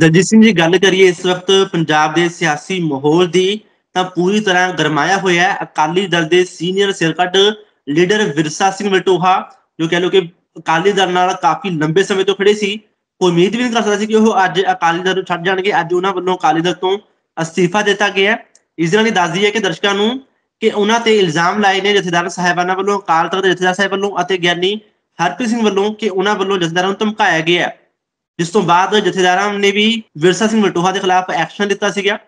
ਜਗਜੀਤ ਸਿੰਘ ਜੀ ਗੱਲ ਕਰੀਏ ਇਸ ਵਕਤ ਪੰਜਾਬ ਦੇ ਸਿਆਸੀ ਮਾਹੌਲ ਦੀ ਤਾਂ ਪੂਰੀ ਤਰ੍ਹਾਂ ਗਰਮਾਇਆ ਹੋਇਆ ਹੈ ਅਕਾਲੀ ਦਲ ਦੇ ਸੀਨੀਅਰ ਸਿਰਕਟ ਲੀਡਰ ਵਿਰਸਾ ਸਿੰਘ ਮਟੋਹਾ ਜੋ ਕਹਿ ਲੋ ਕਿ ਅਕਾਲੀ ਦਲ ਨਾਲ ਕਾਫੀ ਲੰਬੇ ਸਮੇਂ ਤੋਂ ਖੜੇ ਸੀ ਕੋਈ ਉਮੀਦ ਵੀ ਨਹੀਂ ਕਰ ਸਕਦਾ ਸੀ ਕਿ ਉਹ ਅੱਜ ਅਕਾਲੀ ਦਲ ਨੂੰ ਛੱਡ ਜਾਣਗੇ ਅੱਜ ਉਹਨਾਂ ਵੱਲੋਂ ਅਕਾਲੀ ਦਲ ਤੋਂ ਅਸਤੀਫਾ ਦਿੱਤਾ ਗਿਆ ਇਸ ਦਿਨ ਦੀ ਦੱਸਦੀ ਹੈ ਕਿ ਦਰਸ਼ਕਾਂ ਨੂੰ ਕਿ ਉਹਨਾਂ ਤੇ ਇਲਜ਼ਾਮ ਲਾਏ ਨੇ ਜਥੇਦਾਰ ਸਾਹਿਬਾਨਾਂ ਵੱਲੋਂ ਅਕਾਲ ਤਖਤ ਦੇ ਜਥੇਦਾਰ ਸਾਹਿਬ ਵੱਲੋਂ ਅਤੇ ਗਿਆਨੀ ਹਰਪ੍ਰੀਤ ਸਿੰਘ ਵੱਲੋਂ ਕਿ ਉਹਨਾਂ ਵੱਲੋਂ ਜਥੇਦਾਰਾਂ ਨੂੰ ਧਮਕਾਇਆ ਗਿਆ ਜਿਸ ਤੋਂ ਬਾਅਦ ਜਥੇਦਾਰਾਂ ਨੇ ਵੀ ਵਿਰਸਾ ਸਿੰਘ ਮਲਟੋਹਾ ਦੇ ਖਿਲਾਫ ਐਕਸ਼ਨ ਲਿੱਤਾ ਸੀਗਾ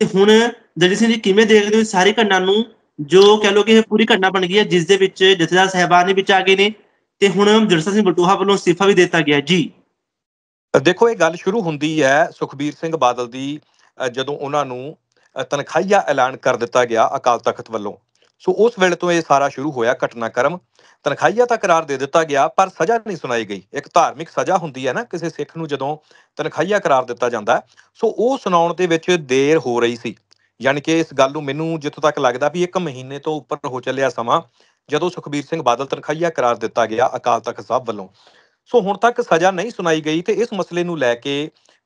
ਤੇ ਹੁਣ ਦਲਜੀਤ ਸਿੰਘ ਜੀ ਕਿਵੇਂ ਦੇਖਦੇ ਹੋ ਸਾਰੀ ਘਟਨਾ ਨੂੰ ਜੋ ਕਹਿ ਲੋ ਕਿ ਇਹ ਪੂਰੀ ਘਟਨਾ ਬਣ ਗਈ ਹੈ ਜਿਸ ਦੇ ਵਿੱਚ ਜਥੇਦਾਰ ਸਹਿਬਾਨ ਵੀ ਵਿੱਚ ਆ ਗਏ ਨੇ ਤੇ ਹੁਣ ਵਿਰਸਾ ਸਿੰਘ ਮਲਟੋਹਾ ਵੱਲੋਂ ਸਿਫਾ ਵੀ ਦਿੱਤਾ ਗਿਆ ਜੀ ਦੇਖੋ ਇਹ ਗੱਲ ਸ਼ੁਰੂ ਹੁੰਦੀ ਹੈ ਸੁਖਬੀਰ ਸਿੰਘ ਬਾਦਲ ਦੀ ਜਦੋਂ ਉਹਨਾਂ ਨੂੰ ਤਨਖਾਹੀਆ ਐਲਾਨ ਕਰ ਦਿੱਤਾ ਗਿਆ ਅਕਾਲ ਤਖਤ ਵੱਲੋਂ ਸੋ ਉਸ ਵੇਲੇ ਤੋਂ ਇਹ ਸਾਰਾ ਸ਼ੁਰੂ ਹੋਇਆ ਘਟਨਾਕ੍ਰਮ ਤਨਖਾਹੀਆ ਤਾਂ ਕਰਾਰ ਦੇ ਦਿੱਤਾ ਗਿਆ ਪਰ ਸਜ਼ਾ ਨਹੀਂ ਸੁਣਾਈ ਗਈ ਇੱਕ ਧਾਰਮਿਕ ਸਜ਼ਾ ਹੁੰਦੀ ਹੈ ਨਾ ਕਿਸੇ ਸਿੱਖ ਨੂੰ ਜਦੋਂ ਤਨਖਾਹੀਆ ਕਰਾਰ ਦਿੱਤਾ ਜਾਂਦਾ ਸੋ ਉਹ ਸੁਣਾਉਣ ਦੇ ਵਿੱਚ ਦੇਰ ਹੋ ਰਹੀ ਸੀ ਯਾਨੀ ਕਿ ਇਸ ਗੱਲ ਨੂੰ ਮੈਨੂੰ ਜਿੱਥੋਂ ਤੱਕ ਲੱਗਦਾ ਵੀ ਇੱਕ ਮਹੀਨੇ ਤੋਂ ਉੱਪਰ ਹੋ ਚੱਲਿਆ ਸਮਾਂ ਜਦੋਂ ਸੁਖਬੀਰ ਸਿੰਘ ਬਾਦਲ ਤਨਖਾਹੀਆ ਕਰਾਰ ਦਿੱਤਾ ਗਿਆ ਅਕਾਲ ਤਖਤ ਸਾਹਿਬ ਵੱਲੋਂ ਸੋ ਹੁਣ ਤੱਕ ਸਜ਼ਾ ਨਹੀਂ ਸੁਣਾਈ ਗਈ ਤੇ ਇਸ ਮਸਲੇ ਨੂੰ ਲੈ ਕੇ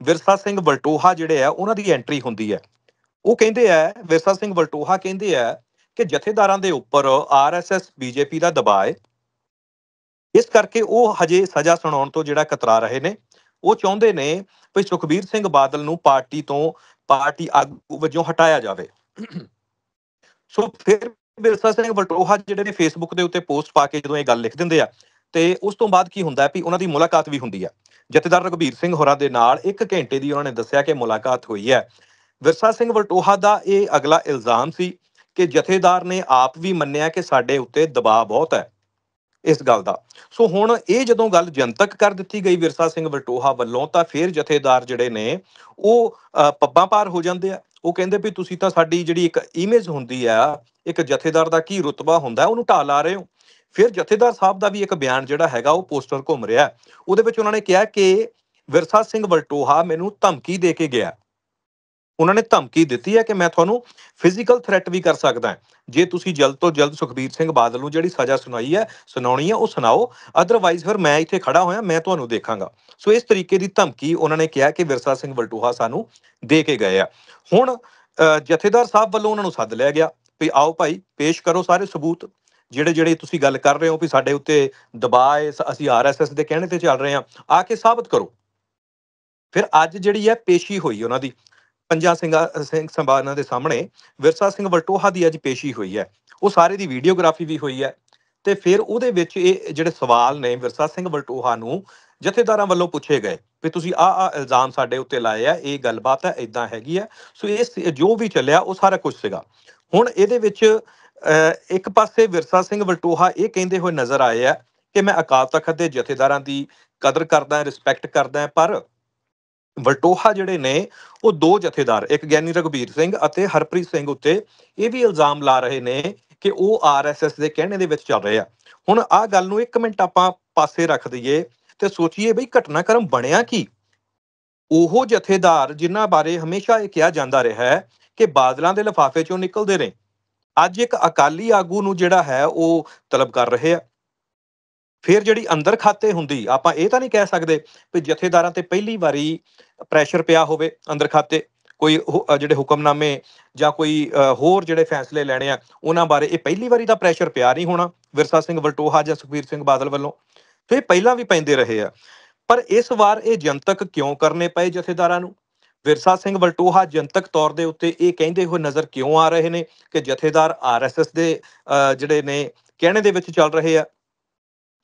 ਵਿਰਸਾ ਸਿੰਘ ਬਲਟੋਹਾ ਜਿਹੜੇ ਆ ਉਹਨਾਂ ਦੀ ਐਂਟਰੀ ਹੁੰਦੀ ਹੈ ਉਹ ਕਹਿੰਦੇ ਆ ਵਿਰਸਾ ਸਿੰਘ ਬਲਟੋਹਾ ਕਹਿੰਦੇ ਆ ਕਿ ਜਥੇਦਾਰਾਂ ਦੇ ਉੱਪਰ ਆਰਐਸਐਸ ਬੀਜੇਪੀ ਦਾ ਦਬਾਅ ਹੈ ਇਸ ਕਰਕੇ ਉਹ ਹਜੇ ਸਜ਼ਾ ਸੁਣਾਉਣ ਤੋਂ ਜਿਹੜਾ ਕਤਰਾ ਰਹੇ ਨੇ ਉਹ ਚਾਹੁੰਦੇ ਨੇ ਕਿ ਸੁਖਬੀਰ ਸਿੰਘ ਬਾਦਲ ਨੂੰ ਪਾਰਟੀ ਤੋਂ ਪਾਰਟੀ ਆਗੂ ਵਜੋਂ ਹਟਾਇਆ ਜਾਵੇ ਸੋ ਫਿਰ ਬਿਰਸਾ ਸਿੰਘ ਬਲਟੋਹਾ ਜਿਹੜੇ ਨੇ ਫੇਸਬੁੱਕ ਦੇ ਉੱਤੇ ਪੋਸਟ ਪਾ ਕੇ ਜਦੋਂ ਇਹ ਗੱਲ ਲਿਖ ਦਿੰਦੇ ਆ ਤੇ ਉਸ ਤੋਂ ਬਾਅਦ ਕੀ ਹੁੰਦਾ ਵੀ ਉਹਨਾਂ ਦੀ ਮੁਲਾਕਾਤ ਵੀ ਹੁੰਦੀ ਆ ਜਥੇਦਾਰ ਰਗਵੀਰ ਸਿੰਘ ਹੋਰਾਂ ਦੇ ਨਾਲ 1 ਘੰਟੇ ਦੀ ਉਹਨਾਂ ਨੇ ਦੱਸਿਆ ਕਿ ਮੁਲਾਕਾਤ ਹੋਈ ਹੈ ਵਿਰਸਾ ਸਿੰਘ ਵਲਟੋਹਾ ਦਾ ਇਹ ਅਗਲਾ ਇਲਜ਼ਾਮ ਸੀ ਕਿ ਜਥੇਦਾਰ ਨੇ ਆਪ ਵੀ ਮੰਨਿਆ ਕਿ ਸਾਡੇ ਉੱਤੇ ਦਬਾਅ ਬਹੁਤ ਹੈ ਇਸ ਗੱਲ ਦਾ ਸੋ ਹੁਣ ਇਹ ਜਦੋਂ ਗੱਲ ਜਨਤਕ ਕਰ ਦਿੱਤੀ ਗਈ ਵਿਰਸਾ ਸਿੰਘ ਵਟੋਹਾ ਵੱਲੋਂ ਤਾਂ ਫਿਰ ਜਥੇਦਾਰ ਜਿਹੜੇ ਨੇ ਉਹ ਪੱਬਾਂ ਪਾਰ ਹੋ ਜਾਂਦੇ ਆ ਉਹ ਕਹਿੰਦੇ ਵੀ ਤੁਸੀਂ ਤਾਂ ਸਾਡੀ ਜਿਹੜੀ ਇੱਕ ਇਮੇਜ ਹੁੰਦੀ ਆ ਇੱਕ ਜਥੇਦਾਰ ਦਾ ਕੀ ਰੁਤਬਾ ਹੁੰਦਾ ਉਹਨੂੰ ਢਾਲ ਆ ਰਹੇ ਹੋ ਫਿਰ ਜਥੇਦਾਰ ਸਾਹਿਬ ਦਾ ਵੀ ਇੱਕ ਬਿਆਨ ਜਿਹੜਾ ਹੈਗਾ ਉਹ ਪੋਸਟਰ ਘੁੰਮ ਰਿਹਾ ਉਹਦੇ ਵਿੱਚ ਉਹਨਾਂ ਨੇ ਕਿਹਾ ਕਿ ਵਿਰਸਾ ਸਿੰਘ ਵਲਟੋਹਾ ਮੈਨੂੰ ਧਮਕੀ ਦੇ ਕੇ ਗਿਆ ਉਹਨਾਂ ਨੇ ਧਮਕੀ ਦਿੱਤੀ ਹੈ ਕਿ ਮੈਂ ਤੁਹਾਨੂੰ ਫਿਜ਼ੀਕਲ ਥ੍ਰੈਟ ਵੀ ਕਰ ਸਕਦਾ ਹਾਂ ਜੇ ਤੁਸੀਂ ਜਲਦ ਤੋਂ ਜਲਦ ਸੁਖਬੀਰ ਸਿੰਘ ਬਾਦਲ ਨੂੰ ਜਿਹੜੀ ਸਜ਼ਾ ਸੁਣਾਈ ਹੈ ਸੁਣਾਉਣੀ ਹੈ ਉਹ ਸੁਣਾਓ ਅਦਰਵਾਈਜ਼ ਫਿਰ ਮੈਂ ਇੱਥੇ ਖੜਾ ਹੋਇਆ ਮੈਂ ਤੁਹਾਨੂੰ ਦੇਖਾਂਗਾ ਸੋ ਇਸ ਤਰੀਕੇ ਦੀ ਧਮਕੀ ਉਹਨਾਂ ਨੇ ਕਿਹਾ ਕਿ ਵਿਰਸਾ ਸਿੰਘ ਵਲਟੂਹਾ ਸਾਨੂੰ ਦੇ ਕੇ ਗਏ ਆ ਹੁਣ ਜਥੇਦਾਰ ਸਾਹਿਬ ਵੱਲੋਂ ਉਹਨਾਂ ਨੂੰ ਸੱਦ ਲਿਆ ਗਿਆ ਵੀ ਆਓ ਭਾਈ ਪੇਸ਼ ਕਰੋ ਸਾਰੇ ਸਬੂਤ ਜਿਹੜੇ ਜਿਹੜੇ ਤੁਸੀਂ ਗੱਲ ਕਰ ਰਹੇ ਹੋ ਵੀ ਸਾਡੇ ਉੱਤੇ ਦਬਾਅ ਹੈ ਅਸੀਂ ਆਰਐਸਐਸ ਦੇ ਕਹਿਣੇ ਤੇ ਚੱਲ ਰਹੇ ਹਾਂ ਆ ਕੇ ਸਾਬਤ ਕਰੋ ਫਿਰ ਅੱਜ ਜਿਹੜੀ ਹੈ ਪੇਸ਼ੀ ਹੋਈ ਉਹਨਾਂ ਦੀ ਪੰਜਾ ਸਿੰਘਾ ਸਿੰਘ ਸੰਭਾਵਨਾ ਦੇ ਸਾਹਮਣੇ ਵਿਰਸਾ ਸਿੰਘ ਵਲਟੋਹਾ ਦੀ ਅੱਜ ਪੇਸ਼ੀ ਹੋਈ ਹੈ ਉਹ ਸਾਰੇ ਦੀ ਵੀਡੀਓਗ੍ਰਾਫੀ ਵੀ ਹੋਈ ਹੈ ਤੇ ਫਿਰ ਉਹਦੇ ਵਿੱਚ ਇਹ ਜਿਹੜੇ ਸਵਾਲ ਨੇ ਵਿਰਸਾ ਸਿੰਘ ਵਲਟੋਹਾ ਨੂੰ ਜਥੇਦਾਰਾਂ ਵੱਲੋਂ ਪੁੱਛੇ ਗਏ ਵੀ ਤੁਸੀਂ ਆ ਆ ਇਲਜ਼ਾਮ ਸਾਡੇ ਉੱਤੇ ਲਾਏ ਆ ਇਹ ਗੱਲਬਾਤ ਹੈ ਇਦਾਂ ਹੈਗੀ ਆ ਸੋ ਇਹ ਜੋ ਵੀ ਚੱਲਿਆ ਉਹ ਸਾਰਾ ਕੁਝ ਸੀਗਾ ਹੁਣ ਇਹਦੇ ਵਿੱਚ ਇੱਕ ਪਾਸੇ ਵਿਰਸਾ ਸਿੰਘ ਵਲਟੋਹਾ ਇਹ ਕਹਿੰਦੇ ਹੋਏ ਨਜ਼ਰ ਆਏ ਆ ਕਿ ਮੈਂ ਅਕਾਲ ਤਖਤ ਦੇ ਜਥੇਦਾਰਾਂ ਦੀ ਕਦਰ ਕਰਦਾ ਰਿਸਪੈਕਟ ਕਰਦਾ ਪਰ ਵਲਟੋਹਾ ਜਿਹੜੇ ਨੇ ਉਹ ਦੋ ਜਥੇਦਾਰ ਇੱਕ ਗਿਆਨੀ ਰਗਵੀਰ ਸਿੰਘ ਅਤੇ ਹਰਪ੍ਰੀਤ ਸਿੰਘ ਉੱਤੇ ਇਹ ਵੀ ਇਲਜ਼ਾਮ ਲਾ ਰਹੇ ਨੇ ਕਿ ਉਹ ਆਰਐਸਐਸ ਦੇ ਕਹਿਣੇ ਦੇ ਵਿੱਚ ਚੱਲ ਰਹੇ ਆ ਹੁਣ ਆ ਗੱਲ ਨੂੰ 1 ਮਿੰਟ ਆਪਾਂ ਪਾਸੇ ਰੱਖ ਦਈਏ ਤੇ ਸੋਚੀਏ ਬਈ ਘਟਨਾਕ੍ਰਮ ਬਣਿਆ ਕੀ ਉਹ ਜਥੇਦਾਰ ਜਿਨ੍ਹਾਂ ਬਾਰੇ ਹਮੇਸ਼ਾ ਇਹ ਕਿਹਾ ਜਾਂਦਾ ਰਿਹਾ ਹੈ ਕਿ ਬਾਦਲਾਂ ਦੇ ਲਫਾਫੇ ਚੋਂ ਨਿਕਲਦੇ ਨੇ ਅੱਜ ਇੱਕ ਅਕਾਲੀ ਆਗੂ ਨੂੰ ਜਿਹੜਾ ਹੈ ਉਹ ਤਲਬ ਕਰ ਰਹੇ ਆ ਫਿਰ ਜਿਹੜੀ ਅੰਦਰ ਖਾਤੇ ਹੁੰਦੀ ਆਪਾਂ ਇਹ ਤਾਂ ਨਹੀਂ ਕਹਿ ਸਕਦੇ ਕਿ ਜਥੇਦਾਰਾਂ ਤੇ ਪਹਿਲੀ ਵਾਰੀ ਪ੍ਰੈਸ਼ਰ ਪਿਆ ਹੋਵੇ ਅੰਦਰ ਖਾਤੇ ਕੋਈ ਜਿਹੜੇ ਹੁਕਮਨਾਮੇ ਜਾਂ ਕੋਈ ਹੋਰ ਜਿਹੜੇ ਫੈਸਲੇ ਲੈਣੇ ਆ ਉਹਨਾਂ ਬਾਰੇ ਇਹ ਪਹਿਲੀ ਵਾਰੀ ਦਾ ਪ੍ਰੈਸ਼ਰ ਪਿਆ ਨਹੀਂ ਹੋਣਾ ਵਿਰਸਾ ਸਿੰਘ ਵਲਟੋਹਾ ਜਾਂ ਸੁਖਵੀਰ ਸਿੰਘ ਬਾਦਲ ਵੱਲੋਂ ਤੇ ਪਹਿਲਾਂ ਵੀ ਪੈਂਦੇ ਰਹੇ ਆ ਪਰ ਇਸ ਵਾਰ ਇਹ ਜਨਤਕ ਕਿਉਂ ਕਰਨੇ ਪਏ ਜਥੇਦਾਰਾਂ ਨੂੰ ਵਿਰਸਾ ਸਿੰਘ ਵਲਟੋਹਾ ਜਨਤਕ ਤੌਰ ਦੇ ਉੱਤੇ ਇਹ ਕਹਿੰਦੇ ਹੋਏ ਨਜ਼ਰ ਕਿਉਂ ਆ ਰਹੇ ਨੇ ਕਿ ਜਥੇਦਾਰ ਆਰਐਸਐਸ ਦੇ ਜਿਹੜੇ ਨੇ ਕਹਿਣੇ ਦੇ ਵਿੱਚ ਚੱਲ ਰਹੇ ਆ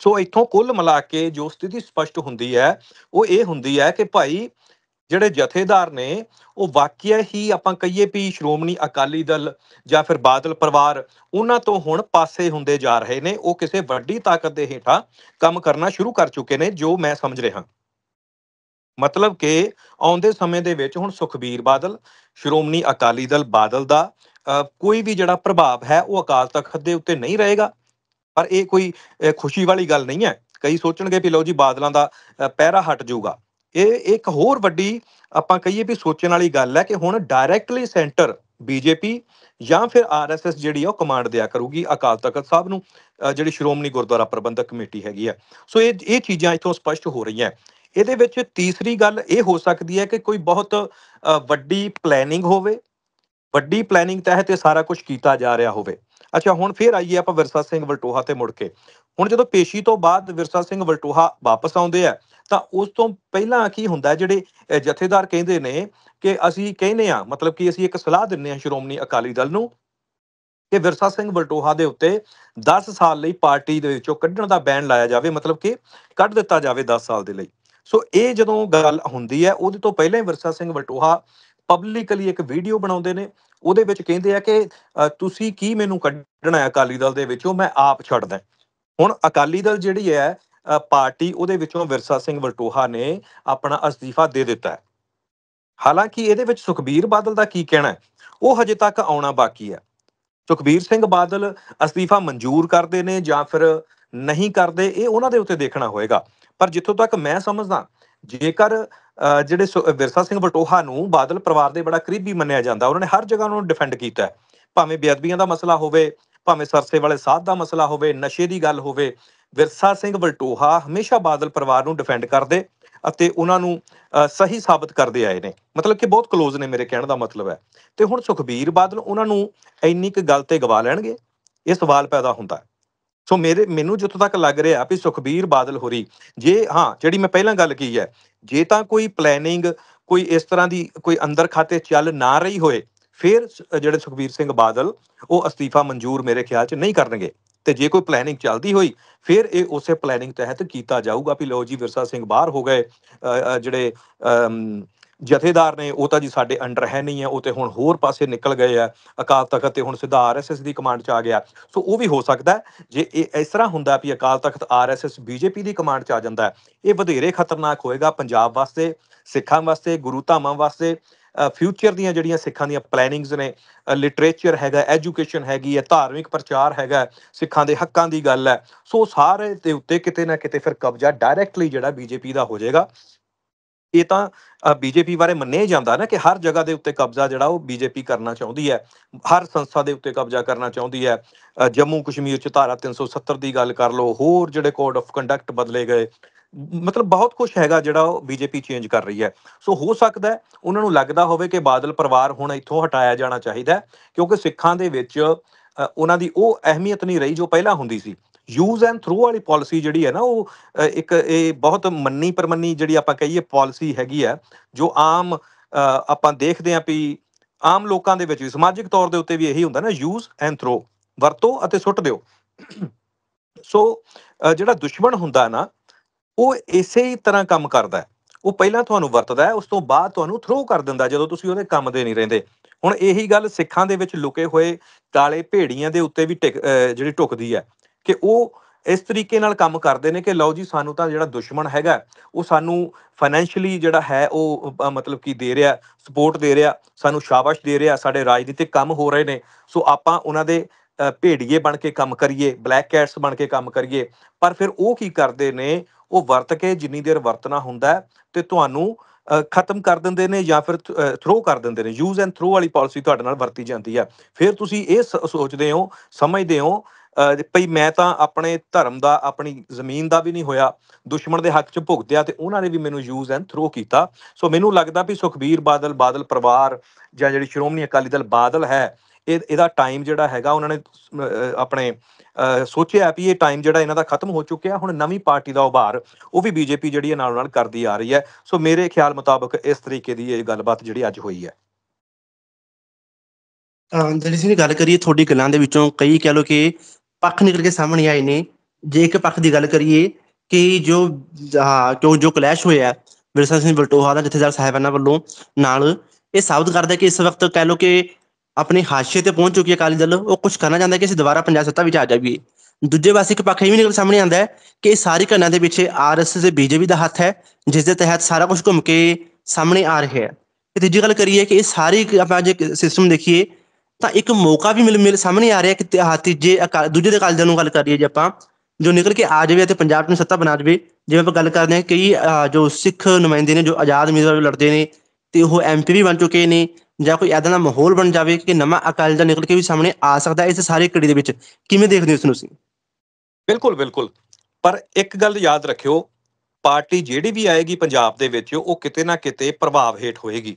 ਸੋ ਇਥੋਂ ਕੁੱਲ ਮਿਲਾ ਕੇ ਜੋ ਸਥਿਤੀ ਸਪਸ਼ਟ ਹੁੰਦੀ ਹੈ ਉਹ ਇਹ ਹੁੰਦੀ ਹੈ ਕਿ ਭਾਈ ਜਿਹੜੇ ਜਥੇਦਾਰ ਨੇ ਉਹ ਵਾਕਿਆ ਹੀ ਆਪਾਂ ਕਹੀਏ ਵੀ ਸ਼੍ਰੋਮਣੀ ਅਕਾਲੀ ਦਲ ਜਾਂ ਫਿਰ ਬਾਦਲ ਪਰਿਵਾਰ ਉਹਨਾਂ ਤੋਂ ਹੁਣ ਪਾਸੇ ਹੁੰਦੇ ਜਾ ਰਹੇ ਨੇ ਉਹ ਕਿਸੇ ਵੱਡੀ ਤਾਕਤ ਦੇ ਹੇਠਾਂ ਕੰਮ ਕਰਨਾ ਸ਼ੁਰੂ ਕਰ ਚੁੱਕੇ ਨੇ ਜੋ ਮੈਂ ਸਮਝ ਰਿਹਾ ਮਤਲਬ ਕਿ ਆਉਂਦੇ ਸਮੇਂ ਦੇ ਵਿੱਚ ਹੁਣ ਸੁਖਬੀਰ ਬਾਦਲ ਸ਼੍ਰੋਮਣੀ ਅਕਾਲੀ ਦਲ ਬਾਦਲ ਦਾ ਕੋਈ ਵੀ ਜਿਹੜਾ ਪ੍ਰਭਾਵ ਹੈ ਉਹ ਅਕਾਲ ਤਖਤ ਦੇ ਉੱਤੇ ਨਹੀਂ ਰਹੇਗਾ ਪਰ ਇਹ ਕੋਈ ਖੁਸ਼ੀ ਵਾਲੀ ਗੱਲ ਨਹੀਂ ਹੈ ਕਈ ਸੋਚਣਗੇ ਵੀ ਲਓ ਜੀ ਬਾਦਲਾਂ ਦਾ ਪਹਿਰਾ ਹਟ ਜਾਊਗਾ ਇਹ ਇੱਕ ਹੋਰ ਵੱਡੀ ਆਪਾਂ ਕਹੀਏ ਵੀ ਸੋਚਣ ਵਾਲੀ ਗੱਲ ਹੈ ਕਿ ਹੁਣ ਡਾਇਰੈਕਟਲੀ ਸੈਂਟਰ ਬੀਜੇਪੀ ਜਾਂ ਫਿਰ ਆਰਐਸਐਸ ਜਿਹੜੀ ਉਹ ਕਮਾਂਡ ਦਿਆ ਕਰੂਗੀ ਅਕਾਲ ਤਖਤ ਸਾਹਿਬ ਨੂੰ ਜਿਹੜੀ ਸ਼੍ਰੋਮਣੀ ਗੁਰਦੁਆਰਾ ਪ੍ਰਬੰਧਕ ਕਮੇਟੀ ਹੈਗੀ ਆ ਸੋ ਇਹ ਇਹ ਚੀਜ਼ਾਂ ਇਥੋਂ ਸਪਸ਼ਟ ਹੋ ਰਹੀਆਂ ਇਹਦੇ ਵਿੱਚ ਤੀਸਰੀ ਗੱਲ ਇਹ ਹੋ ਸਕਦੀ ਹੈ ਕਿ ਕੋਈ ਬਹੁਤ ਵੱਡੀ ਪਲੈਨਿੰਗ ਹੋਵੇ ਵੱਡੀ ਪਲੈਨਿੰਗ ਤਹਿਤ ਇਹ ਸਾਰਾ ਕੁਝ ਕੀਤਾ ਜਾ ਰਿਹਾ ਹੋਵੇ ਅੱਛਾ ਹੁਣ ਫੇਰ ਆਈਏ ਆਪਾਂ ਵਿਰਸਾ ਸਿੰਘ ਵਲਟੋਹਾ ਤੇ ਮੁੜ ਕੇ ਹੁਣ ਜਦੋਂ ਪੇਸ਼ੀ ਤੋਂ ਬਾਅਦ ਵਿਰਸਾ ਸਿੰਘ ਵਲਟੋਹਾ ਵਾਪਸ ਆਉਂਦੇ ਆ ਤਾਂ ਉਸ ਤੋਂ ਪਹਿਲਾਂ ਕੀ ਹੁੰਦਾ ਜਿਹੜੇ ਜਥੇਦਾਰ ਕਹਿੰਦੇ ਨੇ ਕਿ ਅਸੀਂ ਕਹਿੰਦੇ ਆ ਮਤਲਬ ਕਿ ਅਸੀਂ ਇੱਕ ਸਲਾਹ ਦਿੰਨੇ ਆ ਸ਼੍ਰੋਮਣੀ ਅਕਾਲੀ ਦਲ ਨੂੰ ਕਿ ਵਿਰਸਾ ਸਿੰਘ ਵਲਟੋਹਾ ਦੇ ਉੱਤੇ 10 ਸਾਲ ਲਈ ਪਾਰਟੀ ਦੇ ਵਿੱਚੋਂ ਕੱਢਣ ਦਾ ਬੈਨ ਲਾਇਆ ਜਾਵੇ ਮਤਲਬ ਕਿ ਕੱਢ ਦਿੱਤਾ ਜਾਵੇ 10 ਸਾਲ ਦੇ ਲਈ ਸੋ ਇਹ ਜਦੋਂ ਗੱਲ ਹੁੰਦੀ ਹੈ ਉਹਦੇ ਤੋਂ ਪਹਿਲਾਂ ਹੀ ਵਿਰਸਾ ਸਿੰਘ ਵਲਟੋਹਾ ਪਬਲਿਕਲੀ ਇੱਕ ਵੀਡੀਓ ਬਣਾਉਂਦੇ ਨੇ ਉਹਦੇ ਵਿੱਚ ਕਹਿੰਦੇ ਆ ਕਿ ਤੁਸੀਂ ਕੀ ਮੈਨੂੰ ਕੱਢਣਾ ਹੈ ਅਕਾਲੀ ਦਲ ਦੇ ਵਿੱਚੋਂ ਮੈਂ ਆਪ ਛੱਡਦਾ ਹੁਣ ਅਕਾਲੀ ਦਲ ਜਿਹੜੀ ਹੈ ਪਾਰਟੀ ਉਹਦੇ ਵਿੱਚੋਂ ਵਿਰਸਾ ਸਿੰਘ ਵਲਟੋਹਾ ਨੇ ਆਪਣਾ ਅਸਤੀਫਾ ਦੇ ਦਿੱਤਾ ਹਾਲਾਂਕਿ ਇਹਦੇ ਵਿੱਚ ਸੁਖਬੀਰ ਬਾਦਲ ਦਾ ਕੀ ਕਹਿਣਾ ਉਹ ਹਜੇ ਤੱਕ ਆਉਣਾ ਬਾਕੀ ਹੈ ਸੁਖਬੀਰ ਸਿੰਘ ਬਾਦਲ ਅਸਤੀਫਾ ਮਨਜ਼ੂਰ ਕਰਦੇ ਨੇ ਜਾਂ ਫਿਰ ਨਹੀਂ ਕਰਦੇ ਇਹ ਉਹਨਾਂ ਦੇ ਉੱਤੇ ਦੇਖਣਾ ਹੋਏਗਾ ਪਰ ਜਿੱਥੋਂ ਤੱਕ ਮੈਂ ਸਮਝਦਾ ਜੇਕਰ ਜਿਹੜੇ ਵਿਰਸਾ ਸਿੰਘ ਬਟੋਹਾ ਨੂੰ ਬਾਦਲ ਪਰਿਵਾਰ ਦੇ ਬੜਾ ਕਰੀਬੀ ਮੰਨਿਆ ਜਾਂਦਾ ਉਹਨਾਂ ਨੇ ਹਰ ਜਗ੍ਹਾ ਉਹਨੂੰ ਡਿਫੈਂਡ ਕੀਤਾ ਭਾਵੇਂ ਬੇਅਦਬੀਆਂ ਦਾ ਮਸਲਾ ਹੋਵੇ ਭਾਵੇਂ ਸਰਸੇ ਵਾਲੇ ਸਾਧ ਦਾ ਮਸਲਾ ਹੋਵੇ ਨਸ਼ੇ ਦੀ ਗੱਲ ਹੋਵੇ ਵਿਰਸਾ ਸਿੰਘ ਬਲਟੋਹਾ ਹਮੇਸ਼ਾ ਬਾਦਲ ਪਰਿਵਾਰ ਨੂੰ ਡਿਫੈਂਡ ਕਰਦੇ ਅਤੇ ਉਹਨਾਂ ਨੂੰ ਸਹੀ ਸਾਬਤ ਕਰਦੇ ਆਏ ਨੇ ਮਤਲਬ ਕਿ ਬਹੁਤ ক্লোਜ਼ ਨੇ ਮੇਰੇ ਕਹਿਣ ਦਾ ਮਤਲਬ ਹੈ ਤੇ ਹੁਣ ਸੁਖਬੀਰ ਬਾਦਲ ਉਹਨਾਂ ਨੂੰ ਇੰਨੀ ਕੁ ਗੱਲ ਤੇ ਗਵਾ ਲੈਣਗੇ ਇਹ ਸਵਾਲ ਪੈਦਾ ਹੁੰਦਾ ਹੈ ਸੋ ਮੇਰੇ ਮੈਨੂੰ ਜਿੱਥੋਂ ਤੱਕ ਲੱਗ ਰਿਹਾ ਵੀ ਸੁਖਬੀਰ ਬਾਦਲ ਹੋਰੀ ਜੇ ਹਾਂ ਜਿਹੜੀ ਮੈਂ ਪਹਿਲਾਂ ਗੱਲ ਕੀਤੀ ਹੈ ਜੇ ਤਾਂ ਕੋਈ ਪਲੈਨਿੰਗ ਕੋਈ ਇਸ ਤਰ੍ਹਾਂ ਦੀ ਕੋਈ ਅੰਦਰ ਖਾਤੇ ਚੱਲ ਨਾ ਰਹੀ ਹੋਏ ਫਿਰ ਜਿਹੜੇ ਸੁਖਬੀਰ ਸਿੰਘ ਬਾਦਲ ਉਹ ਅਸਤੀਫਾ ਮਨਜ਼ੂਰ ਮੇਰੇ ਖਿਆਲ 'ਚ ਨਹੀਂ ਕਰਨਗੇ ਤੇ ਜੇ ਕੋਈ ਪਲੈਨਿੰਗ ਚੱਲਦੀ ਹੋਈ ਫਿਰ ਇਹ ਉਸੇ ਪਲੈਨਿੰਗ ਤਹਿਤ ਕੀਤਾ ਜਾਊਗਾ ਵੀ ਲੋ ਜੀ ਵਿਰਸਾ ਸਿੰਘ ਬਾਹਰ ਹੋ ਗਏ ਜਿਹੜੇ ਜਥੇਦਾਰ ਨੇ ਉਹ ਤਾਂ ਜੀ ਸਾਡੇ ਅੰਡਰ ਹੈ ਨਹੀਂ ਹੈ ਉਹ ਤੇ ਹੁਣ ਹੋਰ ਪਾਸੇ ਨਿਕਲ ਗਏ ਆ ਅਕਾਲ ਤਖਤ ਤੇ ਹੁਣ ਸਿੱਧਾ ਆਰਐਸਐਸ ਦੀ ਕਮਾਂਡ 'ਚ ਆ ਗਿਆ ਸੋ ਉਹ ਵੀ ਹੋ ਸਕਦਾ ਜੇ ਇਹ ਇਸ ਤਰ੍ਹਾਂ ਹੁੰਦਾ ਵੀ ਅਕਾਲ ਤਖਤ ਆਰਐਸਐਸ ਬੀਜੇਪੀ ਦੀ ਕਮਾਂਡ 'ਚ ਆ ਜਾਂਦਾ ਇਹ ਵਧੇਰੇ ਖਤਰਨਾਕ ਹੋਏਗਾ ਪੰਜਾਬ ਵਾਸਤੇ ਸਿੱਖਾਂ ਵਾਸਤੇ ਗੁਰੂ ਧਾਮਾਂ ਵਾਸਤੇ ਫਿਊਚਰ ਦੀਆਂ ਜਿਹੜੀਆਂ ਸਿੱਖਾਂ ਦੀਆਂ ਪਲੈਨਿੰਗਸ ਨੇ ਲਿਟਰੇਚਰ ਹੈਗਾ ਐਜੂਕੇਸ਼ਨ ਹੈਗੀ ਹੈ ਧਾਰਮਿਕ ਪ੍ਰਚਾਰ ਹੈਗਾ ਸਿੱਖਾਂ ਦੇ ਹੱਕਾਂ ਦੀ ਗੱਲ ਹੈ ਸੋ ਸਾਰੇ ਦੇ ਉੱਤੇ ਕਿਤੇ ਨਾ ਕਿਤੇ ਫਿਰ ਕਬਜ਼ਾ ਡਾਇਰੈਕਟਲੀ ਜਿਹੜਾ ਬੀਜੇਪੀ ਦਾ ਹੋ ਜਾਏਗਾ ਇਹ ਤਾਂ ਬੀਜੇਪੀ ਬਾਰੇ ਮੰਨਿਆ ਜਾਂਦਾ ਨਾ ਕਿ ਹਰ ਜਗ੍ਹਾ ਦੇ ਉੱਤੇ ਕਬਜ਼ਾ ਜਿਹੜਾ ਉਹ ਬੀਜੇਪੀ ਕਰਨਾ ਚਾਹੁੰਦੀ ਹੈ ਹਰ ਸੰਸਥਾ ਦੇ ਉੱਤੇ ਕਬਜ਼ਾ ਕਰਨਾ ਚਾਹੁੰਦੀ ਹੈ ਜੰਮੂ ਕਸ਼ਮੀਰ ਚ ਧਾਰਾ 370 ਦੀ ਗੱਲ ਕਰ ਲਓ ਹੋਰ ਜਿਹੜੇ ਕੋਡ ਆਫ ਕੰਡਕਟ ਬਦਲੇ ਗਏ ਮਤਲਬ ਬਹੁਤ ਕੁਝ ਹੈਗਾ ਜਿਹੜਾ ਉਹ ਬੀਜੇਪੀ ਚੇਂਜ ਕਰ ਰਹੀ ਹੈ ਸੋ ਹੋ ਸਕਦਾ ਉਹਨਾਂ ਨੂੰ ਲੱਗਦਾ ਹੋਵੇ ਕਿ ਬਾਦਲ ਪਰਿਵਾਰ ਹੁਣ ਇੱਥੋਂ ਹਟਾਇਆ ਜਾਣਾ ਚਾਹੀਦਾ ਕਿਉਂਕਿ ਸਿੱਖਾਂ ਦੇ ਵਿੱਚ ਉਹਨਾਂ ਦੀ ਉਹ ਅਹਿਮੀਅਤ ਨਹੀਂ ਰਹੀ ਜੋ ਪਹਿਲਾਂ ਹੁੰਦੀ ਸੀ ਯੂਜ਼ ਐਂਡ ਥਰੋ ਵਾਲੀ ਪਾਲਿਸੀ ਜਿਹੜੀ ਹੈ ਨਾ ਉਹ ਇੱਕ ਇਹ ਬਹੁਤ ਮੰਨੀ ਪਰਮੰਨੀ ਜਿਹੜੀ ਆਪਾਂ ਕਹੀਏ ਪਾਲਿਸੀ ਹੈਗੀ ਆ ਜੋ ਆਮ ਆਪਾਂ ਦੇਖਦੇ ਆਂ ਵੀ ਆਮ ਲੋਕਾਂ ਦੇ ਵਿੱਚ ਵੀ ਸਮਾਜਿਕ ਤੌਰ ਦੇ ਉੱਤੇ ਵੀ ਇਹੀ ਹੁੰਦਾ ਨਾ ਯੂਜ਼ ਐਂਡ ਥਰੋ ਵਰਤੋ ਅਤੇ ਸੁੱਟ ਦਿਓ ਸੋ ਜਿਹੜਾ ਦੁਸ਼ਮਣ ਹੁੰਦਾ ਨਾ ਉਹ ਇਸੇ ਹੀ ਤਰ੍ਹਾਂ ਕੰਮ ਕਰਦਾ ਹੈ ਉਹ ਪਹਿਲਾਂ ਤੁਹਾਨੂੰ ਵਰਤਦਾ ਹੈ ਉਸ ਤੋਂ ਬਾਅਦ ਤੁਹਾਨੂੰ ਥਰੋ ਕਰ ਦਿੰਦਾ ਜਦੋਂ ਤੁਸੀਂ ਉਹਦੇ ਕੰਮ ਦੇ ਨਹੀਂ ਰਹਿੰਦੇ ਹੁਣ ਇਹੀ ਗੱਲ ਸਿੱਖਾਂ ਦੇ ਵਿੱਚ ਲੁਕੇ ਹੋਏ ਕਾਲੇ ਭੇੜੀਆਂ ਦੇ ਉੱਤੇ ਵੀ ਜਿਹੜੀ ਟੁਕਦੀ ਹੈ ਕਿ ਉਹ ਇਸ ਤਰੀਕੇ ਨਾਲ ਕੰਮ ਕਰਦੇ ਨੇ ਕਿ ਲਓ ਜੀ ਸਾਨੂੰ ਤਾਂ ਜਿਹੜਾ ਦੁਸ਼ਮਣ ਹੈਗਾ ਉਹ ਸਾਨੂੰ ਫਾਈਨੈਂਸ਼ੀਅਲੀ ਜਿਹੜਾ ਹੈ ਉਹ ਮਤਲਬ ਕੀ ਦੇ ਰਿਹਾ ਸਪੋਰਟ ਦੇ ਰਿਹਾ ਸਾਨੂੰ ਸ਼ਾਬਾਸ਼ ਦੇ ਰਿਹਾ ਸਾਡੇ ਰਾਜਨੀਤਿਕ ਕੰਮ ਹੋ ਰਹੇ ਨੇ ਸੋ ਆਪਾਂ ਉਹਨਾਂ ਦੇ ਭੇੜੀਏ ਬਣ ਕੇ ਕੰਮ ਕਰੀਏ ਬਲੈਕ ਕੈਟਸ ਬਣ ਕੇ ਕੰਮ ਕਰੀਏ ਪਰ ਫਿਰ ਉਹ ਕੀ ਕਰਦੇ ਨੇ ਉਹ ਵਰਤ ਕੇ ਜਿੰਨੀ ਦੇਰ ਵਰਤਣਾ ਹੁੰਦਾ ਤੇ ਤੁਹਾਨੂੰ ਖਤਮ ਕਰ ਦਿੰਦੇ ਨੇ ਜਾਂ ਫਿਰ ਥਰੋ ਕਰ ਦਿੰਦੇ ਨੇ ਯੂਜ਼ ਐਂਡ ਥਰੋ ਵਾਲੀ ਪਾਲਿਸੀ ਤੁਹਾਡੇ ਨਾਲ ਵਰਤੀ ਜਾਂਦੀ ਆ ਫਿਰ ਤੁਸੀਂ ਇਹ ਸੋਚਦੇ ਹੋ ਸਮਝਦੇ ਹੋ ਭਈ ਮੈਂ ਤਾਂ ਆਪਣੇ ਧਰਮ ਦਾ ਆਪਣੀ ਜ਼ਮੀਨ ਦਾ ਵੀ ਨਹੀਂ ਹੋਇਆ ਦੁਸ਼ਮਣ ਦੇ ਹੱਕ 'ਚ ਭੁਗਤਿਆ ਤੇ ਉਹਨਾਂ ਨੇ ਵੀ ਮੈਨੂੰ ਯੂਜ਼ ਐਂਡ ਥਰੋ ਕੀਤਾ ਸੋ ਮੈਨੂੰ ਲੱਗਦਾ ਵੀ ਸੁਖਬੀਰ ਬਾਦਲ ਬਾਦਲ ਪਰਿਵਾਰ ਜਾਂ ਜਿਹੜੀ ਸ਼੍ਰੋਮਣੀ ਅਕਾਲੀ ਦਲ ਬਾਦਲ ਹੈ ਇਹ ਇਹਦਾ ਟਾਈਮ ਜਿਹੜਾ ਹੈਗਾ ਉਹਨਾਂ ਨੇ ਆਪਣੇ ਸੋਚਿਆ ਵੀ ਇਹ ਟਾਈਮ ਜਿਹੜਾ ਇਹਨਾਂ ਦਾ ਖਤਮ ਹੋ ਚੁੱਕਿਆ ਹੁਣ ਨਵੀਂ ਪਾਰਟੀ ਦਾ ਉਭਾਰ ਉਹ ਵੀ ਬੀਜੇਪੀ ਜਿਹੜੀ ਹੈ ਨਾਲ ਨਾਲ ਕਰਦੀ ਆ ਰਹੀ ਹੈ ਸੋ ਮੇਰੇ ਖਿਆਲ ਮੁਤਾਬਕ ਇਸ ਤਰੀਕੇ ਦੀ ਇਹ ਗੱਲਬਾਤ ਜਿਹੜੀ ਅੱਜ ਹੋਈ ਹੈ ਜਿਹੜੀ ਗੱਲ ਕਰੀਏ ਤੁਹਾਡੀ ਗੱਲਾਂ ਦੇ ਵਿੱਚੋਂ ਕਈ ਕਹਿ ਲੋ ਕਿ ਪੱਖ ਨਿਕਲ ਕੇ ਸਾਹਮਣੇ ਆਏ ਨੇ ਜੇ ਇੱਕ ਪੱਖ ਦੀ ਗੱਲ ਕਰੀਏ ਕਿ ਜੋ ਕਿਉਂ ਜੋ ਕਲੈਸ਼ ਹੋਇਆ ਵਿਰਸਾ ਸਿੰਘ ਬਲਟੋਹਾ ਦਾ ਜਥੇਦਾਰ ਸਾਹਿਬਾਨਾਂ ਵੱਲੋਂ ਨਾਲ ਇਹ ਸਾਬਤ ਕਰਦਾ ਕਿ ਇਸ ਵਕਤ ਕਹਿ ਲੋ ਕਿ ਆਪਣੇ ਹਾਸ਼ੀਏ ਤੇ ਪਹੁੰਚ ਚੁੱਕੀ ਹੈ ਕਾਲੀ ਦਲ ਉਹ ਕੁਝ ਕਰਨਾ ਚਾਹੁੰਦਾ ਕਿ ਅਸੀਂ ਦੁਬਾਰਾ ਪੰਜਾਬ ਸੱਤਾ ਵਿੱਚ ਆ ਜਾਈਏ ਦੂਜੇ ਪਾਸੇ ਇੱਕ ਪੱਖ ਇਹ ਵੀ ਨਿਕਲ ਸਾਹਮਣੇ ਆਂਦਾ ਹੈ ਕਿ ਇਹ ਸਾਰੀ ਘਟਨਾ ਦੇ ਪਿੱਛੇ ਆਰਐਸਐਸ ਤੇ ਬੀਜੇਪੀ ਦਾ ਹੱਥ ਹੈ ਜਿਸ ਦੇ ਤਹਿਤ ਸਾਰਾ ਕੁਝ ਘੁੰਮ ਕੇ ਸਾਹਮਣੇ ਆ ਰਿਹਾ ਹੈ ਤੇ ਤੀਜੀ ਗੱਲ ਕਰੀਏ ਕਿ ਇਹ ਸਾਰੀ ਆਪਾਂ ਜੇ ਸਿਸਟਮ ਦੇਖੀਏ ਤਾਂ ਇੱਕ ਮੌਕਾ ਵੀ ਮਿਲ ਮਿਲ ਸਾਹਮਣੇ ਆ ਰਿਹਾ ਕਿ ਤੀਜੇ ਦੂਜੇ ਦੇ ਕਾਲਜਾਂ ਨੂੰ ਗੱਲ ਕਰੀਏ ਜੇ ਆਪਾਂ ਜੋ ਨਿਕਲ ਕੇ ਆ ਜਾਵੇ ਤੇ ਪੰਜਾਬ ਨੂੰ ਸੱਤਾ ਬਣਾ ਜਾਵੇ ਜਿਵੇਂ ਆਪਾਂ ਗੱਲ ਕਰਦੇ ਹਾਂ ਕਈ ਜੋ ਸਿੱਖ ਨੁਮਾਇੰਦੇ ਨੇ ਜੋ ਆਜ਼ਾਦ ਉਮੀਦਵਾਰ ਲੜਦੇ ਨੇ ਤੇ ਉਹ ਐਮਪੀ ਵੀ ਬਣ ਚੁੱਕੇ ਨੇ ਜਾਂ ਕੋਈ ਐਦਾਂ ਦਾ ਮਾਹੌਲ ਬਣ ਜਾਵੇ ਕਿ ਨਵਾਂ ਅਕਾਲ ਦਾ ਨਿਕਲ ਕੇ ਵੀ ਸਾਹਮਣੇ ਆ ਸਕਦਾ ਇਸ ਸਾਰੇ ਕੜੀ ਦੇ ਵਿੱਚ ਕਿਵੇਂ ਦੇਖਦੇ ਹੋ ਇਸ ਨੂੰ ਤੁਸੀਂ ਬਿਲਕੁਲ ਬਿਲਕੁਲ ਪਰ ਇੱਕ ਗੱਲ ਯਾਦ ਰੱਖਿਓ ਪਾਰਟੀ ਜਿਹੜੀ ਵੀ ਆਏਗੀ ਪੰਜਾਬ ਦੇ ਵਿੱਚ ਉਹ ਕਿਤੇ ਨਾ ਕਿਤੇ ਪ੍ਰਭਾਵ ਹੇਠ ਹੋਏਗੀ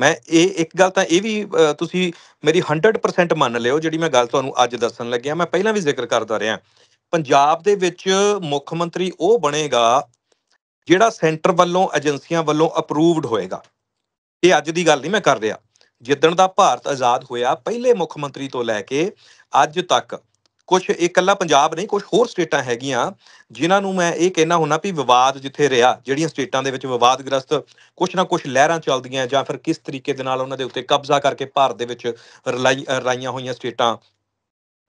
ਮੈਂ ਇਹ ਇੱਕ ਗੱਲ ਤਾਂ ਇਹ ਵੀ ਤੁਸੀਂ ਮੇਰੀ 100% ਮੰਨ ਲਿਓ ਜਿਹੜੀ ਮੈਂ ਗੱਲ ਤੁਹਾਨੂੰ ਅੱਜ ਦੱਸਣ ਲੱਗਿਆ ਮੈਂ ਪਹਿਲਾਂ ਵੀ ਜ਼ਿਕਰ ਕਰਦਾ ਰਿਹਾ ਪੰਜਾਬ ਦੇ ਵਿੱਚ ਮੁੱਖ ਮੰਤਰੀ ਉਹ ਬਣੇਗਾ ਜਿਹੜਾ ਸੈਂਟਰ ਵੱਲੋਂ ਏਜੰਸੀਆਂ ਵੱਲੋਂ ਅਪਰੂਵਡ ਹੋਏਗਾ ਇਹ ਅੱਜ ਦੀ ਗੱਲ ਨਹੀਂ ਮੈਂ ਕਰ ਰਿਹਾ ਜਿੱਦਣ ਦਾ ਭਾਰਤ ਆਜ਼ਾਦ ਹੋਇਆ ਪਹਿਲੇ ਮੁੱਖ ਮੰਤਰੀ ਤੋਂ ਲੈ ਕੇ ਅੱਜ ਤੱਕ ਕੁਝ ਇਕੱਲਾ ਪੰਜਾਬ ਨਹੀਂ ਕੁਝ ਹੋਰ ਸਟੇਟਾਂ ਹੈਗੀਆਂ ਜਿਨ੍ਹਾਂ ਨੂੰ ਮੈਂ ਇਹ ਕਹਿਣਾ ਹੁੰਨਾ ਵੀ ਵਿਵਾਦ ਜਿੱਥੇ ਰਿਹਾ ਜਿਹੜੀਆਂ ਸਟੇਟਾਂ ਦੇ ਵਿੱਚ ਵਿਵਾਦਗ੍ਰਸਤ ਕੁਝ ਨਾ ਕੁਝ ਲਹਿਰਾਂ ਚੱਲਦੀਆਂ ਜਾਂ ਫਿਰ ਕਿਸ ਤਰੀਕੇ ਦੇ ਨਾਲ ਉਹਨਾਂ ਦੇ ਉੱਤੇ ਕਬਜ਼ਾ ਕਰਕੇ ਭਾਰਤ ਦੇ ਵਿੱਚ ਰਲਾਈਆਂ ਹੋਈਆਂ ਸਟੇਟਾਂ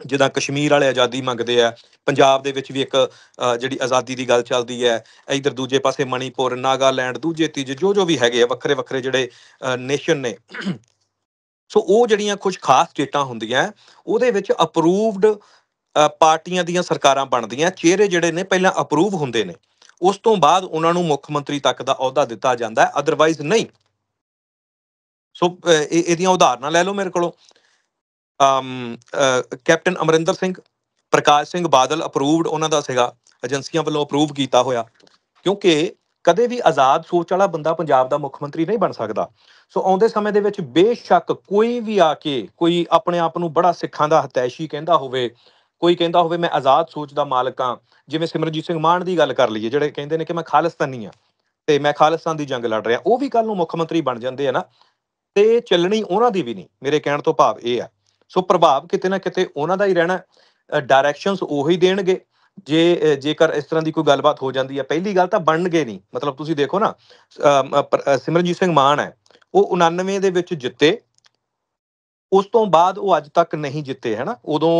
ਜਿਦਾ ਕਸ਼ਮੀਰ ਵਾਲੇ ਆਜ਼ਾਦੀ ਮੰਗਦੇ ਆ ਪੰਜਾਬ ਦੇ ਵਿੱਚ ਵੀ ਇੱਕ ਜਿਹੜੀ ਆਜ਼ਾਦੀ ਦੀ ਗੱਲ ਚੱਲਦੀ ਹੈ ਇਧਰ ਦੂਜੇ ਪਾਸੇ ਮਣੀਪੁਰ ਨਾਗਾਲੈਂਡ ਦੂਜੇ ਤੀਜੇ ਜੋ ਜੋ ਵੀ ਹੈਗੇ ਆ ਵੱਖਰੇ ਵੱਖਰੇ ਜਿਹੜੇ ਨੇਸ਼ਨ ਨੇ ਸੋ ਉਹ ਜਿਹੜੀਆਂ ਕੁਝ ਖਾਸ ਸਟੇਟਾਂ ਹੁੰਦੀਆਂ ਉਹਦੇ ਵਿੱਚ ਅਪਰੂਵਡ ਪਾਰਟੀਆਂ ਦੀਆਂ ਸਰਕਾਰਾਂ ਬਣਦੀਆਂ ਚਿਹਰੇ ਜਿਹੜੇ ਨੇ ਪਹਿਲਾਂ ਅਪਰੂਵ ਹੁੰਦੇ ਨੇ ਉਸ ਤੋਂ ਬਾਅਦ ਉਹਨਾਂ ਨੂੰ ਮੁੱਖ ਮੰਤਰੀ ਤੱਕ ਦਾ ਅਹੁਦਾ ਦਿੱਤਾ ਜਾਂਦਾ ਹੈ ਅਦਰਵਾਈਜ਼ ਨਹੀਂ ਸੋ ਇਹਦੀਆਂ ਉਦਾਹਰਨਾਂ ਲੈ ਲਓ ਮੇਰੇ ਕੋਲੋਂ ਅਮ ਕੈਪਟਨ ਅਮਰਿੰਦਰ ਸਿੰਘ ਪ੍ਰਕਾਸ਼ ਸਿੰਘ ਬਾਦਲ ਅਪਰੂਵਡ ਉਹਨਾਂ ਦਾ ਸੀਗਾ ਏਜੰਸੀਆਂ ਵੱਲੋਂ ਅਪਰੂਵ ਕੀਤਾ ਹੋਇਆ ਕਿਉਂਕਿ ਕਦੇ ਵੀ ਆਜ਼ਾਦ ਸੋਚ ਵਾਲਾ ਬੰਦਾ ਪੰਜਾਬ ਦਾ ਮੁੱਖ ਮੰਤਰੀ ਨਹੀਂ ਬਣ ਸਕਦਾ ਸੋ ਆਉਂਦੇ ਸਮੇਂ ਦੇ ਵਿੱਚ ਬੇਸ਼ੱਕ ਕੋਈ ਵੀ ਆ ਕੇ ਕੋਈ ਆਪਣੇ ਆਪ ਨੂੰ ਬੜਾ ਸਿੱਖਾਂ ਦਾ ਹਤੈਸ਼ੀ ਕਹਿੰਦਾ ਹੋਵੇ ਕੋਈ ਕਹਿੰਦਾ ਹੋਵੇ ਮੈਂ ਆਜ਼ਾਦ ਸੋਚ ਦਾ ਮਾਲਕ ਆ ਜਿਵੇਂ ਸਿਮਰਜੀਤ ਸਿੰਘ ਮਾਨ ਦੀ ਗੱਲ ਕਰ ਲਈਏ ਜਿਹੜੇ ਕਹਿੰਦੇ ਨੇ ਕਿ ਮੈਂ ਖਾਲਿਸਤਾਨੀ ਆ ਤੇ ਮੈਂ ਖਾਲਿਸਤਾਨ ਦੀ ਜੰਗ ਲੜ ਰਿਹਾ ਉਹ ਵੀ ਕੱਲ ਨੂੰ ਮੁੱਖ ਮੰਤਰੀ ਬਣ ਜਾਂਦੇ ਆ ਨਾ ਤੇ ਚੱਲਣੀ ਉਹਨਾਂ ਦੀ ਵੀ ਨਹੀਂ ਮੇਰੇ ਕਹਿਣ ਤੋਂ ਭਾਵ ਇਹ ਆ ਸੋ ਪ੍ਰਭਾਵ ਕਿਤੇ ਨਾ ਕਿਤੇ ਉਹਨਾਂ ਦਾ ਹੀ ਰਹਿਣਾ ਡਾਇਰੈਕਸ਼ਨਸ ਉਹੀ ਦੇਣਗੇ ਜੇ ਜੇਕਰ ਇਸ ਤਰ੍ਹਾਂ ਦੀ ਕੋਈ ਗੱਲਬਾਤ ਹੋ ਜਾਂਦੀ ਹੈ ਪਹਿਲੀ ਗੱਲ ਤਾਂ ਬਣਨਗੇ ਨਹੀਂ ਮਤਲਬ ਤੁਸੀਂ ਦੇਖੋ ਨਾ ਸਿਮਰਜੀਤ ਸਿੰਘ ਮਾਨ ਹੈ ਉਹ 99 ਦੇ ਵਿੱਚ ਜਿੱਤੇ ਉਸ ਤੋਂ ਬਾਅਦ ਉਹ ਅੱਜ ਤੱਕ ਨਹੀਂ ਜਿੱਤੇ ਹਨਾ ਉਦੋਂ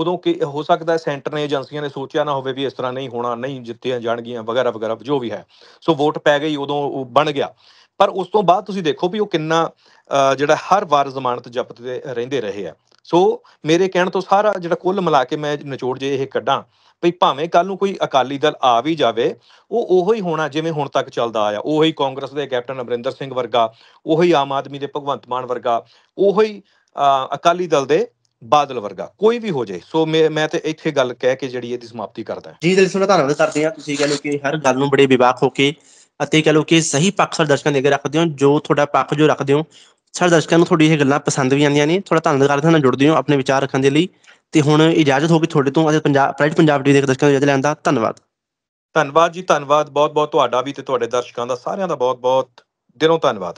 ਉਦੋਂ ਕਿ ਹੋ ਸਕਦਾ ਹੈ ਸੈਂਟਰ ਨੇ ਏਜੰਸੀਆਂ ਨੇ ਸੋਚਿਆ ਨਾ ਹੋਵੇ ਵੀ ਇਸ ਤਰ੍ਹਾਂ ਨਹੀਂ ਹੋਣਾ ਨਹੀਂ ਜਿੱਤੀਆਂ ਜਾਣਗੀਆਂ ਵਗੈਰਾ ਵਗੈਰਾ ਜੋ ਵੀ ਹੈ ਸੋ ਵੋਟ ਪੈ ਗਈ ਉਦੋਂ ਉਹ ਬਣ ਗਿਆ ਪਰ ਉਸ ਤੋਂ ਬਾਅਦ ਤੁਸੀਂ ਦੇਖੋ ਵੀ ਉਹ ਕਿੰਨਾ ਜਿਹੜਾ ਹਰ ਵਾਰ ਜ਼ਮਾਨਤ ਜਪਦੇ ਰਹਿੰਦੇ ਰਹੇ ਆ ਸੋ ਮੇਰੇ ਕਹਿਣ ਤੋਂ ਸਾਰਾ ਜਿਹੜਾ ਕੁੱਲ ਮਿਲਾ ਕੇ ਮੈਂ ਨਿਚੋੜ ਜੇ ਇਹ ਕੱਢਾਂ ਵੀ ਭਾਵੇਂ ਕੱਲ ਨੂੰ ਕੋਈ ਅਕਾਲੀ ਦਲ ਆ ਵੀ ਜਾਵੇ ਉਹ ਉਹੋ ਹੀ ਹੋਣਾ ਜਿਵੇਂ ਹੁਣ ਤੱਕ ਚੱਲਦਾ ਆਇਆ ਉਹੀ ਕਾਂਗਰਸ ਦੇ ਕੈਪਟਨ ਅਮਰਿੰਦਰ ਸਿੰਘ ਵਰਗਾ ਉਹੀ ਆਮ ਆਦਮੀ ਦੇ ਭਗਵੰਤ ਮਾਨ ਵਰਗਾ ਉਹੀ ਅਕਾਲੀ ਦਲ ਦੇ ਬਾਦਲ ਵਰਗਾ ਕੋਈ ਵੀ ਹੋ ਜਾਏ ਸੋ ਮੈਂ ਤੇ ਇੱਥੇ ਗੱਲ ਕਹਿ ਕੇ ਜਿਹੜੀ ਇਹਦੀ ਸਮਾਪਤੀ ਕਰਦਾ ਜੀ ਦਿਲ ਸੁਣਾ ਧੰਨਵਾਦ ਕਰਦੇ ਆ ਤੁਸੀਂ ਕਹਿੰਦੇ ਕਿ ਹਰ ਗੱਲ ਨੂੰ ਬੜੇ ਵਿਵਾਕ ਹੋ ਕੇ ਅਤੇ ਕਹਿੰਦੇ ਕਿ ਸਹੀ ਪੱਖ ਸਰ ਦਰਸ਼ਕਾਂ ਦੇ ਅੱਗੇ ਰੱਖਦੇ ਹੋ ਜੋ ਤੁਹਾਡਾ ਪੱਖ ਜੋ ਰੱਖਦੇ ਹੋ ਸਰ ਦਰਸ਼ਕਾਂ ਨੂੰ ਤੁਹਾਡੀ ਇਹ ਗੱਲਾਂ ਪਸੰਦ ਵੀ ਆਉਂਦੀਆਂ ਨੇ ਥੋੜਾ ਧੰਨਵਾਦ ਕਰਦੇ ਨਾਲ ਜੁੜਦੇ ਹੋ ਆਪਣੇ ਵਿਚਾਰ ਰੱਖਣ ਦੇ ਲਈ ਤੇ ਹੁਣ ਇਜਾਜ਼ਤ ਹੋ ਗਈ ਤੁਹਾਡੇ ਤੋਂ ਅੱਜ ਪੰਜਾਬ ਪ੍ਰਾਈਡ ਪੰਜਾਬ ਟੀਵੀ ਦੇ ਦਰਸ਼ਕਾਂ ਨੂੰ ਇਜਾਜ਼ਤ ਲੈਣ ਦਾ ਧੰਨਵਾਦ ਧੰਨਵਾਦ ਜੀ ਧੰਨਵਾਦ ਬਹੁਤ ਬਹੁਤ ਤੁਹਾਡਾ ਵੀ ਤੇ ਤੁਹਾਡੇ ਦਰਸ਼ਕਾਂ ਦਾ ਸਾਰਿਆਂ ਦਾ ਬਹੁਤ ਬਹੁਤ ਦਿਲੋਂ ਧੰਨਵਾਦ